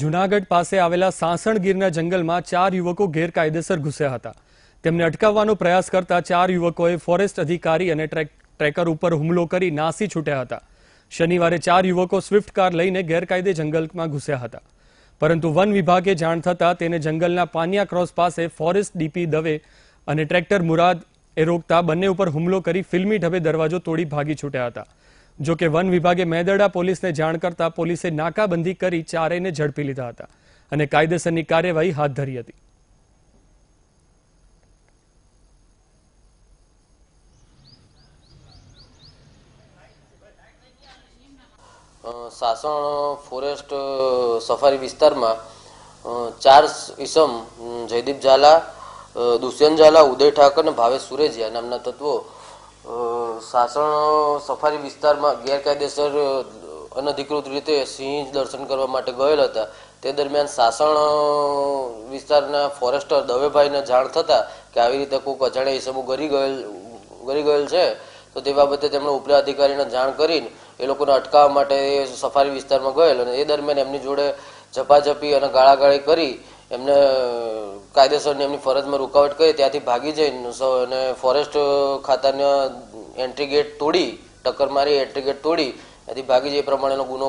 જુનાગઢ પાસે આવેલા સાસણ ગીરના જંગલમાં ચાર યુવકો ગેરકાયદેસર ઘૂસ્યા હતા તેમને અટકાવવાનો પ્રયાસ કરતા ચાર યુવકોએ ફોરેસ્ટ અધિકારી અને ટ્રેકર ઉપર હુમલો કરી નાસી છૂટ્યા હતા શનિવારે ચાર યુવકો સ્વિફ્ટ કાર લઈને ગેરકાયદે જંગલમાં ઘૂસ્યા હતા પરંતુ વન વિભાગે જાણ થતાં તેને જંગલના પાનિયા ક્રોસ પાસે ફોરેસ્ટ ડીપી દવે અને ટ્રેક્ટર મુરાદ એ રોકતા બંને ઉપર હુમલો કરી ફિલ્મી ઢબે દરવાજો તોડી ભાગી છૂટ્યા હતા જો કે વન વિભાગે મેદરડા પોલીસને જાણ કરતા પોલીસે નાકાબંધી કરી ચારેયને ઝડપી લીધા હતા અને કાયદેસરની કાર્યવાહી હાથ ધરી હતી સાસણ ફોરેસ્ટ સફારી વિસ્તારમાં ચાર ઈસમ જયદીપ ઝાલા દુષ્યંત ઝાલા ઉદય ઠાકર અને ભાવેશ સુરેજિયા નામના તત્વો સાસણ સફારી વિસ્તારમાં ગેરકાયદેસર અનધિકૃત રીતે સિંહ દર્શન કરવા માટે ગયેલ હતા તે દરમિયાન સાસણ વિસ્તારના ફોરેસ્ટર દવેભાઈને જાણ થતા કે આવી રીતે કોઈક અજાણ્યા હિસાબો ગરી ગયેલ ગરી ગયેલ છે તો તે બાબતે તેમણે ઉપલા અધિકારીને જાણ કરીને એ લોકોને અટકાવવા માટે સફારી વિસ્તારમાં ગયેલ અને એ દરમિયાન એમની જોડે ઝપાઝપી અને ગાળાગાળી કરી એમને કાયદેસરની એમની ફરજમાં રૂકાવટ કરી ત્યાંથી ભાગી જઈને અને ફોરેસ્ટ ખાતાના એન્ટ્રી ગેટ તોડી ટક્કર મારી એન્ટ્રી ગેટ તોડી ત્યાંથી ભાગી જાય એ પ્રમાણેનો ગુનો